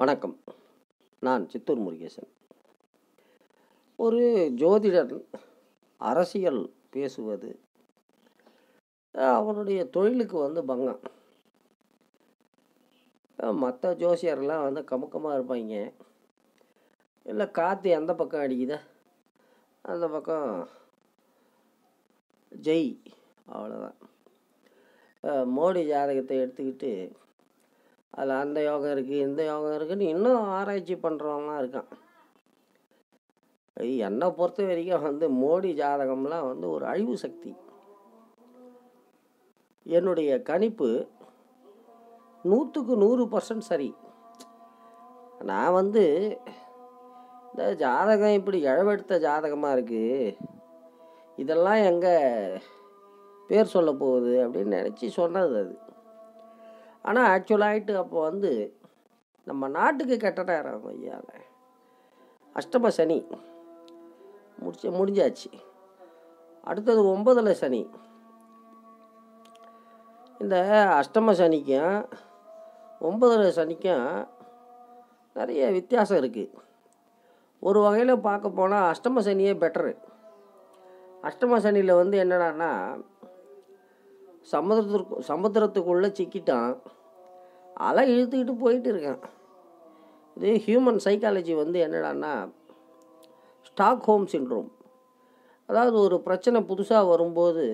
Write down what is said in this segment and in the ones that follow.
வணக்கம் நான் சித்தூர் முருகேசன் ஒரு ஜோதிடர் அரசியல் பேசுவது அவனுடைய தொழிலுக்கு வந்து பங்கம் மற்ற ஜோசியர்லாம் வந்து கமுக்கமாக இருப்பாங்க இல்லை காற்று எந்த பக்கம் அடிக்குதா அந்த பக்கம் ஜெய் அவ்வளோதான் மோடி ஜாதகத்தை எடுத்துக்கிட்டு அதில் அந்த யோகம் இருக்குது இந்த யோகம் இருக்குன்னு இன்னும் ஆராய்ச்சி பண்ணுறவங்களாம் இருக்கான் என்னை பொறுத்த வரைக்கும் வந்து மோடி ஜாதகம்லாம் வந்து ஒரு அழிவு சக்தி என்னுடைய கணிப்பு நூற்றுக்கு நூறு பர்சன்ட் சரி நான் வந்து இந்த ஜாதகம் இப்படி இழவெடுத்த ஜாதகமாக இருக்குது இதெல்லாம் எங்கே பேர் சொல்ல போகுது அப்படின்னு நினச்சி சொன்னது அது ஆனால் ஆக்சுவலாகிட்டு அப்போ வந்து நம்ம நாட்டுக்கு கெட்டடா இருக்கும் ஐயா அஷ்டம சனி முடிச்ச முடிஞ்சாச்சு அடுத்தது ஒன்பதில் சனி இந்த அஷ்டம சனிக்கும் ஒன்பதில் சனிக்கும் நிறைய வித்தியாசம் இருக்குது ஒரு வகையில் பார்க்க போனால் அஷ்டம சனியே பெட்டரு அஷ்டம சனியில் வந்து என்னடான்னா சமுதிரத்திற்கு சமுத்திரத்துக்குள்ளே சிக்கிட்டான் அலை இழுத்துக்கிட்டு போயிட்டு இருக்கேன் இது ஹியூமன் சைக்காலஜி வந்து என்னடான்னா ஸ்டாக் ஹோம் சின்ட்ரோம் அதாவது ஒரு பிரச்சனை புதுசாக வரும்போது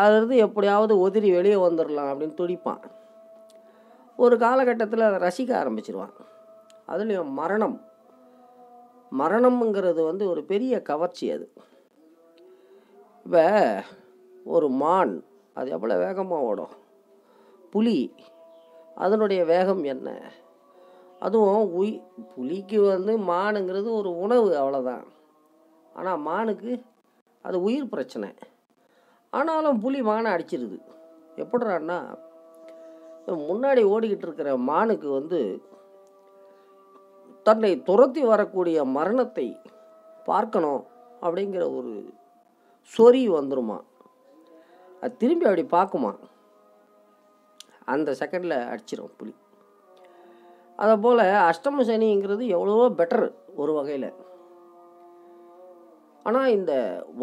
அதுலேருந்து எப்படியாவது ஒதிரி வெளியே வந்துடலாம் அப்படின்னு துடிப்பான் ஒரு காலகட்டத்தில் அதை ரசிக்க ஆரம்பிச்சிருவான் அதுலேயும் மரணம் மரணம்ங்கிறது வந்து ஒரு பெரிய கவர்ச்சி அது இப்போ ஒரு மான் அது எவ்வளோ வேகமாக ஓடும் புலி அதனுடைய வேகம் என்ன அதுவும் உய் புலிக்கு வந்து மானுங்கிறது ஒரு உணவு அவ்வளோதான் ஆனால் மானுக்கு அது உயிர் பிரச்சனை ஆனாலும் புலி மானை அடிச்சிருது எப்படுறான்னா முன்னாடி ஓடிக்கிட்டு இருக்கிற மானுக்கு வந்து தன்னை துரத்தி வரக்கூடிய மரணத்தை பார்க்கணும் அப்படிங்கிற ஒரு சொறி வந்துருமா அது திரும்பி அப்படி பார்க்குமா அந்த செகண்டில் அடிச்சிடும் புலி அதை போல் அஷ்டம சனிங்கிறது எவ்வளவோ பெட்டர் ஒரு வகையில் ஆனால் இந்த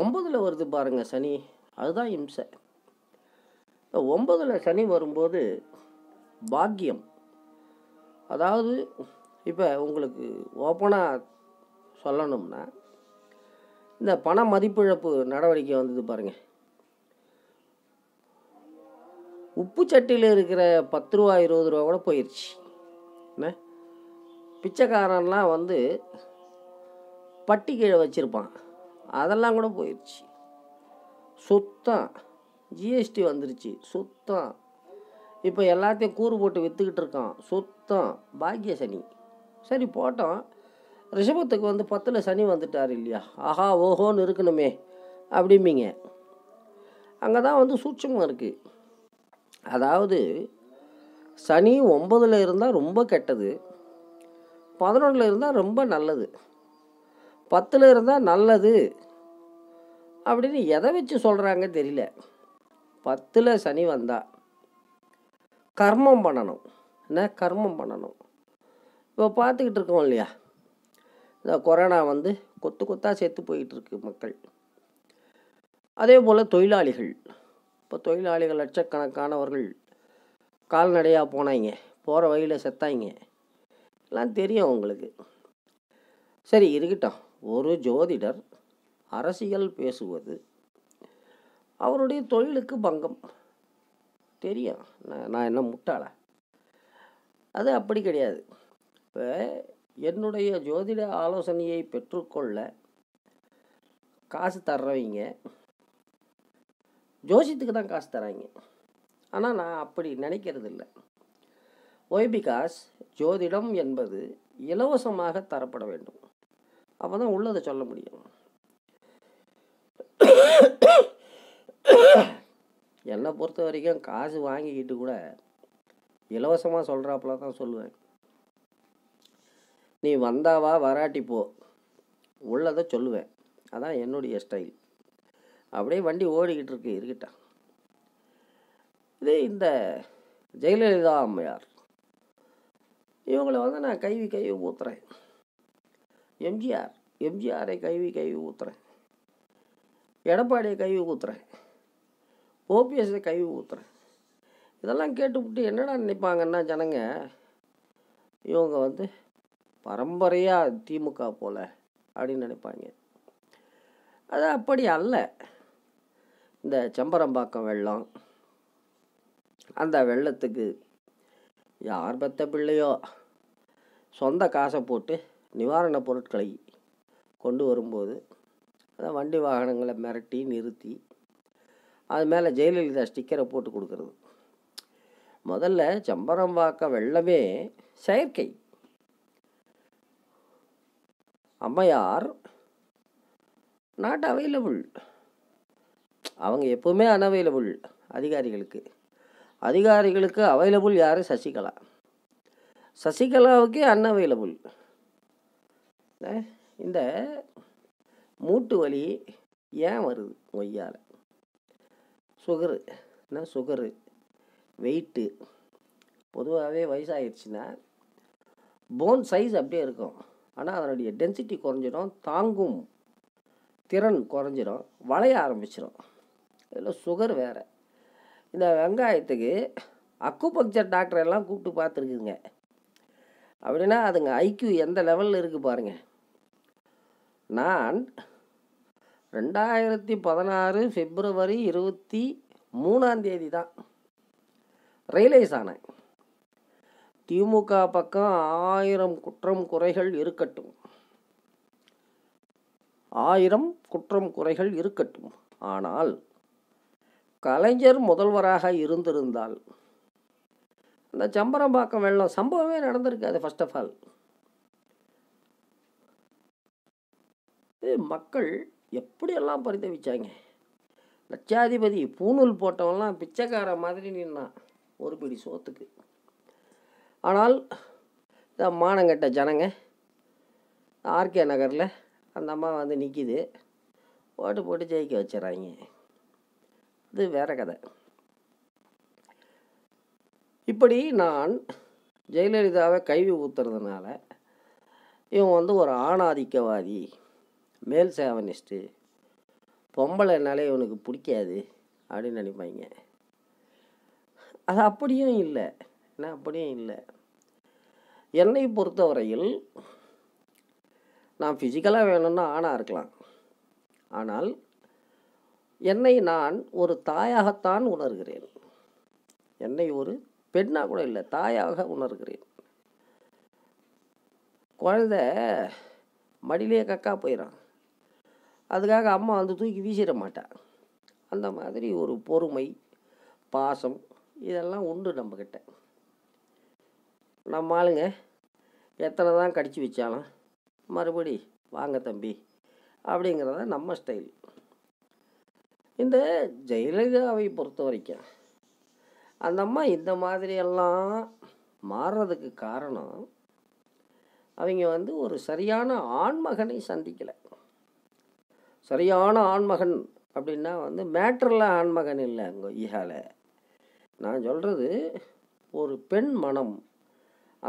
ஒம்பதில் வருது பாருங்கள் சனி அதுதான் இம்சை இந்த ஒம்பதில் சனி வரும்போது பாக்கியம் அதாவது இப்போ உங்களுக்கு ஓப்பனாக சொல்லணும்னா இந்த பண மதிப்பிழப்பு நடவடிக்கை வந்தது பாருங்கள் உப்பு சட்டியில் இருக்கிற பத்து ரூபா இருபது ரூபா கூட போயிடுச்சு என்ன பிச்சைக்காரன்லாம் வந்து பட்டி கீழே வச்சுருப்பான் அதெல்லாம் கூட போயிடுச்சு சுத்தம் ஜிஎஸ்டி வந்துருச்சு சுத்தம் இப்போ எல்லாத்தையும் கூறு போட்டு விற்றுக்கிட்டு இருக்கான் சுத்தம் பாக்கிய சனி சரி போட்டோம் ரிஷபத்துக்கு வந்து பத்தில் சனி வந்துட்டார் இல்லையா ஆஹா ஓஹோன்னு இருக்கணுமே அப்படிம்பிங்க அங்கே தான் வந்து சூட்சமாக இருக்குது அதாவது சனி ஒம்பதில் இருந்தால் ரொம்ப கெட்டது பதினொன்றில் இருந்தால் ரொம்ப நல்லது பத்தில் இருந்தால் நல்லது அப்படின்னு எதை வச்சு சொல்கிறாங்க தெரியல பத்தில் சனி வந்தால் கர்மம் பண்ணணும் என்ன கர்மம் பண்ணணும் இப்போ பார்த்துக்கிட்டு இருக்கோம் இல்லையா இந்த கொரோனா வந்து கொத்து கொத்தாக சேர்த்து போயிட்டுருக்கு மக்கள் அதே போல் தொழிலாளிகள் இப்போ தொழிலாளிகள் லட்சக்கணக்கானவர்கள் கால்நடையாக போனாங்க போகிற வழியில் செத்தாங்க எல்லாம் தெரியும் உங்களுக்கு சரி இருக்கட்டும் ஒரு ஜோதிடர் அரசியல் பேசுவது அவருடைய தொழிலுக்கு பங்கம் தெரியும் நான் நான் என்ன முட்டாள அது அப்படி கிடையாது இப்போ என்னுடைய ஜோதிட ஆலோசனையை பெற்றுக்கொள்ள காசு தர்றவங்க ஜோசியத்துக்கு தான் காசு தராங்க ஆனால் நான் அப்படி நினைக்கிறது இல்லை ஒய் பிகாஸ் ஜோதிடம் என்பது இலவசமாக தரப்பட வேண்டும் அப்போ தான் உள்ளதை சொல்ல முடியும் என்னை பொறுத்த வரைக்கும் காசு வாங்கிக்கிட்டு கூட இலவசமாக சொல்கிறாப்புல தான் சொல்லுவேன் நீ வந்தாவா வராட்டி போ உள்ளதை சொல்லுவேன் அதான் என்னுடைய ஸ்டைல் அப்படியே வண்டி ஓடிக்கிட்டு இருக்கு இருக்கிட்ட இதே இந்த ஜெயலலிதா அம்மையார் இவங்களை வந்து நான் கைவி கைவி ஊத்துறேன் எம்ஜிஆர் எம்ஜிஆரை கைவி கைவி ஊத்துறேன் எடப்பாடியை கைவி ஊத்துறேன் ஓபிஎஸ்ஸை கைவி ஊத்துறேன் இதெல்லாம் கேட்டுவிட்டு என்னடா நினைப்பாங்கன்னா ஜனங்க இவங்க வந்து பரம்பரையாக திமுக போல் அப்படின்னு நினைப்பாங்க அது அப்படி அல்ல இந்த செம்பரம்பாக்கம் வெள்ளம் அந்த வெள்ளத்துக்கு யார் பெத்த பிள்ளையோ சொந்த காசை போட்டு நிவாரணப் பொருட்களை கொண்டு வரும்போது அந்த வண்டி வாகனங்களை மிரட்டி நிறுத்தி அது மேலே ஜெயலலிதா ஸ்டிக்கரை போட்டு கொடுக்குறது முதல்ல செம்பரம்பாக்க வெள்ளமே செயற்கை அம்மையார் நாட் அவைலபிள் அவங்க எப்போவுமே அனவைலபுள் அதிகாரிகளுக்கு அதிகாரிகளுக்கு அவைலபுள் யார் சசிகலா சசிகலாவுக்கே அன்அவைலபுள் இந்த மூட்டு வலி ஏன் வருது ஒய்யால் சுகரு என்ன சுகரு வெயிட்டு பொதுவாகவே வயசாகிடுச்சுன்னா போன் சைஸ் அப்படியே இருக்கும் ஆனால் அதனுடைய டென்சிட்டி குறைஞ்சிடும் தாங்கும் திறன் குறைஞ்சிடும் வளைய ஆரம்பிச்சிடும் இதில் சுகர் வேறு இந்த வெங்காயத்துக்கு அக்குபக்சர் டாக்டர் எல்லாம் கூப்பிட்டு பார்த்துருக்குங்க அப்படின்னா அதுங்க ஐக்கியூ எந்த லெவலில் இருக்குது பாருங்கள் நான் ரெண்டாயிரத்தி பதினாறு ஃபிப்ரவரி இருபத்தி மூணாந்தேதி தான் ரியலைஸ் ஆனேன் திமுக பக்கம் ஆயிரம் குற்றம் குறைகள் இருக்கட்டும் ஆயிரம் குற்றம் குறைகள் இருக்கட்டும் ஆனால் கலைஞர் முதல்வராக இருந்திருந்தால் அந்த சம்பரம்பாக்கம் வெள்ளம் சம்பவமே நடந்திருக்காது ஃபர்ஸ்ட் ஆஃப் ஆல் மக்கள் எப்படியெல்லாம் பரிதவிச்சாங்க லட்சாதிபதி பூணூல் போட்டவெல்லாம் பிச்சைக்கார மாதிரி நின்னான் ஒரு பிடி சோத்துக்கு ஆனால் இந்த மானங்கட்ட ஜனங்க ஆர்கே நகரில் அந்த அம்மா வந்து நிற்கிது ஓட்டு போட்டு ஜெயிக்க வச்சிடறாங்க அது வேற கதை இப்படி நான் ஜெயலலிதாவை கைவி ஊத்துறதுனால இவன் வந்து ஒரு ஆணாதிக்கவாதி மேல் சேவனிஸ்ட்டு பொம்பளைனாலே இவனுக்கு பிடிக்காது அப்படின்னு நினைப்பாங்க அது அப்படியும் இல்லை என்ன அப்படியும் இல்லை என்னை பொறுத்தவரையில் நான் ஃபிசிக்கலாக வேணும்னா ஆணாக இருக்கலாம் ஆனால் என்னை நான் ஒரு தாயாகத்தான் உணர்கிறேன் என்னை ஒரு பெண்ணாக கூட இல்லை தாயாக உணர்கிறேன் குழந்த மடியிலே கக்கா போயிடும் அதுக்காக அம்மா வந்து தூக்கி வீசிட மாட்டான் அந்த மாதிரி ஒரு பொறுமை பாசம் இதெல்லாம் உண்டு நம்மக்கிட்ட நம்ம ஆளுங்க எத்தனை தான் கடிச்சு வச்சாலும் மறுபடி வாங்க தம்பி அப்படிங்கிறத நம்ம ஸ்டைல் இந்த ஜெயலலிதாவை பொறுத்த வரைக்கும் அந்த அம்மா இந்த மாதிரியெல்லாம் மாறுறதுக்கு காரணம் அவங்க வந்து ஒரு சரியான ஆண்மகனை சந்திக்கலை சரியான ஆண்மகன் அப்படின்னா வந்து மேட்ரில் ஆண்மகன் இல்லை அங்கே ஈகால நான் சொல்கிறது ஒரு பெண் மனம்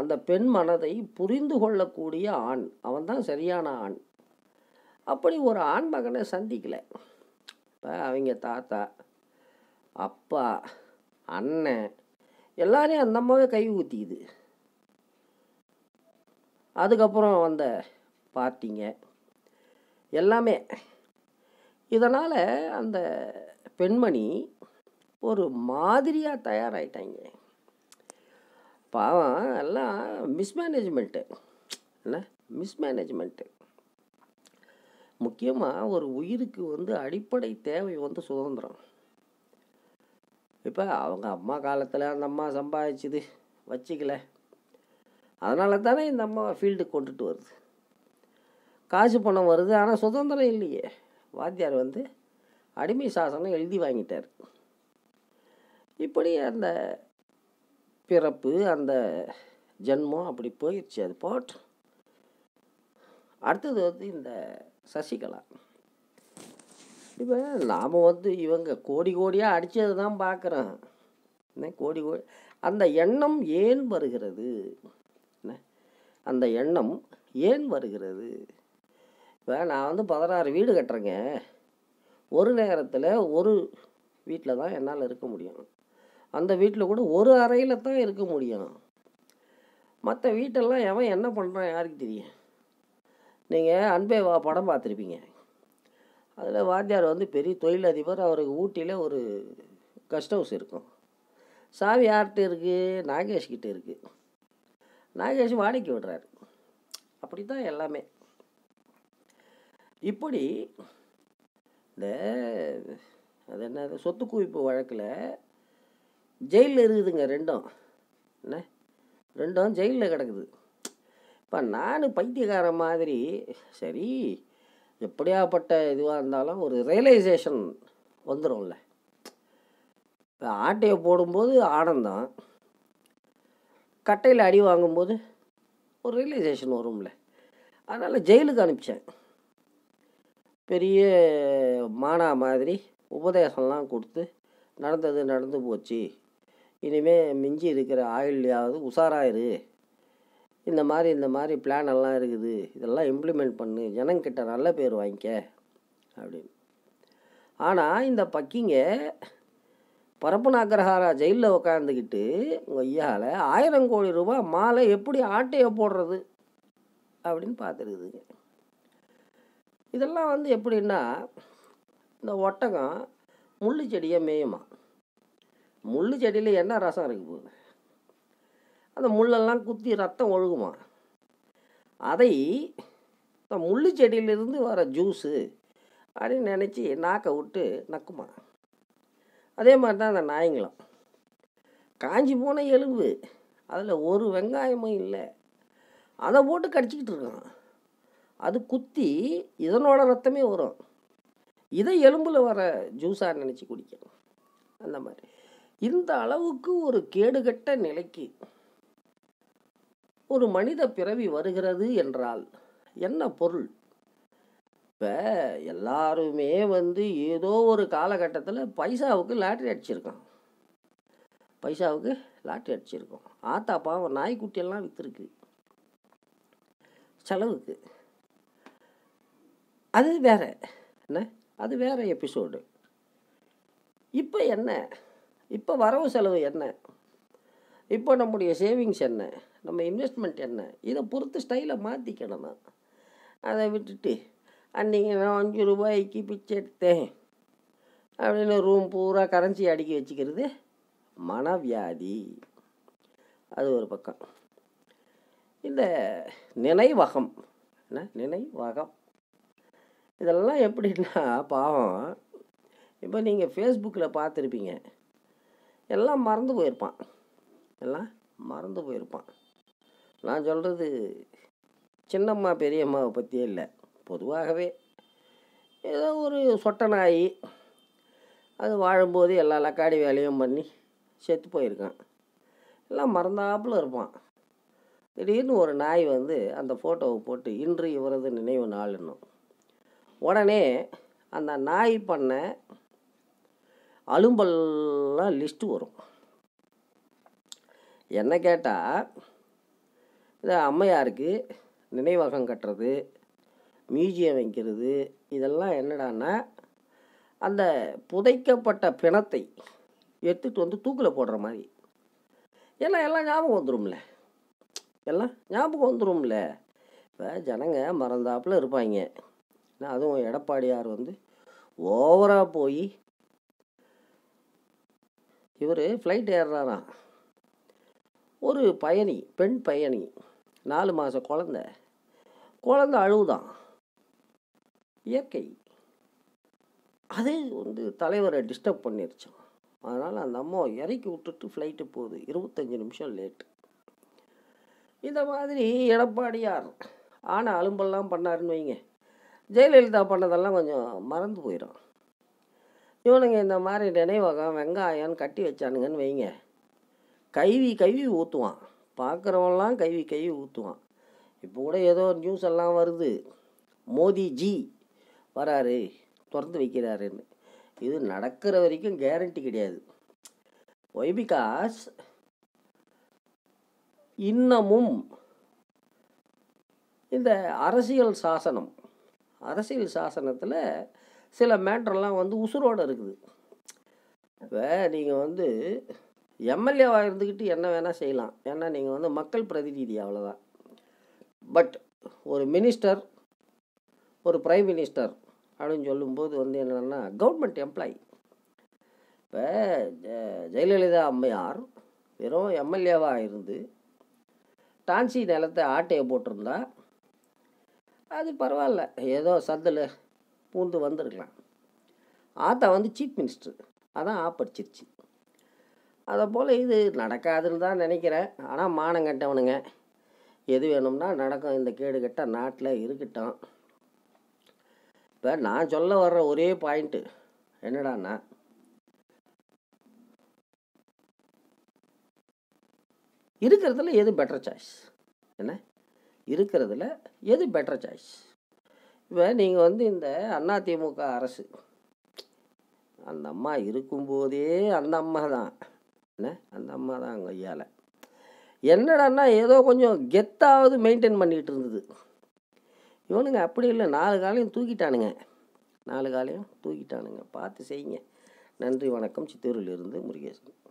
அந்த பெண் மனதை புரிந்து கொள்ளக்கூடிய ஆண் அவன் தான் சரியான ஆண் அப்படி ஒரு ஆண்மகனை சந்திக்கலை அப்போ அவங்க தாத்தா அப்பா அண்ணன் எல்லாரையும் அந்த அம்மாவே கை ஊற்றிக்குது அதுக்கப்புறம் வந்த பாட்டிங்க எல்லாமே இதனால் அந்த பெண்மணி ஒரு மாதிரியாக தயாராகிட்டாங்க பாவம் எல்லாம் மிஸ்மேனேஜ்மெண்ட்டு என்ன மிஸ்மேனேஜ்மெண்ட்டு முக்கியமாக ஒரு உயிருக்கு வந்து அடிப்படை தேவை வந்து சுதந்திரம் இப்போ அவங்க அம்மா காலத்தில் அந்த அம்மா சம்பாதிச்சுது வச்சுக்கல அதனால தானே இந்த அம்மா ஃபீல்டுக்கு கொண்டுட்டு வருது காசு பணம் வருது ஆனால் சுதந்திரம் இல்லையே வாத்தியார் வந்து அடிமை சாசனம் எழுதி வாங்கிட்டார் இப்படி அந்த பிறப்பு அந்த ஜென்மம் அப்படி போயிடுச்சு அது போட்டு அடுத்தது வந்து இந்த சசிகலா இப்போ நாம் வந்து இவங்க கோடி கோடியாக அடித்தது தான் பார்க்குறோம் என்ன கோடி கோடி அந்த எண்ணம் ஏன் வருகிறது என்ன அந்த எண்ணம் ஏன் வருகிறது இப்போ நான் வந்து பதினாறு வீடு கட்டுறேங்க ஒரு நேரத்தில் ஒரு வீட்டில் தான் என்னால் இருக்க முடியும் அந்த வீட்டில் கூட ஒரு அறையில் தான் இருக்க முடியும் மற்ற வீட்டெல்லாம் எவன் என்ன பண்ணுறான் யாருக்கு தெரியும் நீங்கள் அன்பே வா படம் பார்த்துருப்பீங்க அதில் வாத்தியார் வந்து பெரிய தொழிலதிபர் அவருக்கு ஊட்டியில் ஒரு கெஸ்ட் ஹவுஸ் இருக்கும் சாவி யார்கிட்ட இருக்குது நாகேஷ் கிட்டே இருக்குது நாகேஷ் வாடகைக்கு விடுறாரு அப்படி தான் எல்லாமே இப்படி இந்த அது என்ன சொத்து குவிப்பு வழக்கில் ஜெயிலில் இருக்குதுங்க ரெண்டும் என்ன ரெண்டும் ஜெயிலில் கிடக்குது இப்போ நான் பைத்தியகார மாதிரி சரி எப்படியாப்பட்ட இதுவாக இருந்தாலும் ஒரு ரியலைசேஷன் வந்துடும்ல இப்போ ஆட்டையை போடும்போது ஆனந்தம் கட்டையில் அடி வாங்கும்போது ஒரு ரியலைசேஷன் வரும்ல அதனால் ஜெயிலுக்கு அனுப்பிச்சேன் பெரிய மானா மாதிரி உபதேசம்லாம் கொடுத்து நடந்தது நடந்து போச்சு இனிமேல் மிஞ்சி இருக்கிற ஆயுள்லையாவது உஷாராயிரு இந்த மாதிரி இந்த மாதிரி பிளான் எல்லாம் இருக்குது இதெல்லாம் இம்ப்ளிமெண்ட் பண்ணு ஜனங்கிட்ட நல்ல பேர் வாங்கிக்க அப்படின்னு ஆனால் இந்த பக்கிங்க பரப்பன அக்ரஹாரா ஜெயிலில் உக்காந்துக்கிட்டு ஐயாவில் ஆயிரம் கோடி ரூபாய் மாலை எப்படி ஆட்டையை போடுறது அப்படின்னு பார்த்துருக்குதுங்க இதெல்லாம் வந்து எப்படின்னா இந்த ஒட்டகம் முள்ளு செடியை மேயுமா முள்ளு செடியில் என்ன ரசம் இருக்குது அந்த முள்ளெல்லாம் குத்தி ரத்தம் ஒழுகுமா அதை இந்த முள்ளு செடியிலிருந்து வர ஜூஸு அப்படின்னு நினச்சி நாக்கை விட்டு நக்குமா அதே மாதிரி தான் அந்த நாயங்களும் காஞ்சி போன எலும்பு அதில் ஒரு வெங்காயமும் இல்லை அதை போட்டு கடிச்சிக்கிட்டு இருக்கோம் அது குத்தி இதனோட ரத்தமே வரும் இதை எலும்பில் வர ஜூஸாக நினச்சி குடிக்கணும் அந்த மாதிரி இந்த அளவுக்கு ஒரு கேடுகட்ட நிலைக்கு ஒரு மனித பிறவி வருகிறது என்றால் என்ன பொருள் இப்போ எல்லாருமே வந்து ஏதோ ஒரு காலகட்டத்தில் பைசாவுக்கு லாட்ரி அடிச்சிருக்கோம் பைசாவுக்கு லாட்ரி அடிச்சிருக்கோம் ஆத்தா பாவம் நாய்க்குட்டியெல்லாம் விற்றுருக்கு செலவுக்கு அது வேற என்ன அது வேற எபிசோடு இப்போ என்ன இப்போ வரவு செலவு என்ன இப்போ நம்முடைய சேவிங்ஸ் என்ன நம்ம இன்வெஸ்ட்மெண்ட் என்ன இதை பொறுத்து ஸ்டைலை மாற்றிக்கணும் அதை விட்டுட்டு அன்றைக்கி நான் அஞ்சு ரூபாய்க்கு பிச்சை எடுத்தேன் அப்படின்னு ரூம் பூரா கரன்சி அடுக்கி வச்சுக்கிறது மனவியாதி அது ஒரு பக்கம் இந்த நினைவகம் என்ன நினைவகம் இதெல்லாம் எப்படின்னா பாவம் இப்போ நீங்கள் ஃபேஸ்புக்கில் பார்த்துருப்பீங்க எல்லாம் மறந்து போயிருப்பான் எல்லாம் மறந்து போயிருப்பான் நான் சொல்கிறது சின்னம்மா பெரியம்மாவை பற்றியே இல்லை பொதுவாகவே ஏதோ ஒரு சொட்டை நாய் அது வாழும்போது எல்லா லக்காடி வேலையும் பண்ணி செத்து போயிருக்கான் எல்லாம் மறந்தாப்புல இருப்பான் திடீர்னு ஒரு நாய் வந்து அந்த ஃபோட்டோவை போட்டு இன்று இவரது நினைவு நாள்னும் உடனே அந்த நாய் பண்ண அலும்பல்லாம் லிஸ்ட்டு வரும் என்ன கேட்டால் இது அம்மையாருக்கு நினைவகம் கட்டுறது மியூசியம் வைக்கிறது இதெல்லாம் என்னடான்னா அந்த புதைக்கப்பட்ட பிணத்தை எடுத்துகிட்டு வந்து தூக்கில் போடுற மாதிரி ஏன்னா எல்லாம் ஞாபகம் வந்துடும்ல எல்லாம் ஞாபகம் வந்துடும்ல இப்போ ஜனங்க மறந்தாப்பில் இருப்பாங்க நான் அதுவும் எடப்பாடியார் வந்து ஓவராக போய் இவர் ஃப்ளைட் ஏறுறாராம் ஒரு பயணி பெண் பயணி நாலு மாத குழந்த குழந்த அழுவுதான் இயற்கை அதே வந்து தலைவரை டிஸ்டர்ப் பண்ணிருச்சான் அதனால் அந்த அம்மா இறக்கி விட்டுட்டு ஃப்ளைட்டு போகுது இருபத்தஞ்சி நிமிஷம் லேட்டு இந்த மாதிரி எடப்பாடியார் ஆனால் அலும்பெல்லாம் பண்ணாருன்னு வைங்க ஜெயலலிதா பண்ணதெல்லாம் கொஞ்சம் மறந்து போயிடும் இவனுங்க இந்த மாதிரி நினைவகம் வெங்காயம் கட்டி வச்சானுங்கன்னு வைங்க கைவி கைவி ஊற்றுவான் பார்க்குறவெல்லாம் கைவி கை ஊற்றுவான் இப்போ கூட ஏதோ நியூஸ் எல்லாம் வருது மோதிஜி வராரு திறந்து வைக்கிறாருன்னு இது நடக்கிற வரைக்கும் கேரண்டி கிடையாது ஒய் பிகாஸ் இன்னமும் இந்த அரசியல் சாசனம் அரசியல் சாசனத்தில் சில மேட்ரெல்லாம் வந்து உசுரோடு இருக்குது இப்போ நீங்கள் வந்து எம்எல்ஏவாக இருந்துக்கிட்டு என்ன வேணால் செய்யலாம் ஏன்னா நீங்கள் வந்து மக்கள் பிரதிநிதி அவ்வளோதான் பட் ஒரு மினிஸ்டர் ஒரு ப்ரைம் மினிஸ்டர் அப்படின்னு சொல்லும்போது வந்து என்னென்னா கவர்மெண்ட் எம்ப்ளாயி இப்போ ஜெயலலிதா அம்மையார் வெறும் எம்எல்ஏவாக இருந்து டான்சி நிலத்தை ஆட்டையை போட்டிருந்தா அது பரவாயில்ல ஏதோ சந்தில் பூந்து வந்திருக்கலாம் ஆத்தா வந்து சீஃப் மினிஸ்டர் அதான் ஆப்படிச்சிருச்சு அதை போல் இது நடக்காதுன்னு தான் நினைக்கிறேன் ஆனால் மானம் கட்டவனுங்க எது வேணும்னா நடக்கும் இந்த கேடு கட்ட நாட்டில் இருக்கட்டும் இப்போ நான் சொல்ல வர்ற ஒரே பாயிண்ட்டு என்னடான்னா இருக்கிறதுல எது பெட்டர் சாய்ஸ் என்ன இருக்கிறதுல எது பெட்டர் சாய்ஸ் இப்போ நீங்கள் வந்து இந்த அதிமுக அரசு அந்த அம்மா இருக்கும்போதே அந்த அம்மா தான் அந்த அம்மா தான் அங்கே ஐயால என்னடான்னா ஏதோ கொஞ்சம் கெத்தாவது மெயின்டைன் பண்ணிகிட்டு இருந்தது இவனுங்க அப்படி இல்லை நாலு காலையும் தூக்கிட்டானுங்க நாலு காலையும் தூக்கிட்டானுங்க பார்த்து செய்யுங்க நன்றி வணக்கம் சித்தூரிலிருந்து முருகேசன்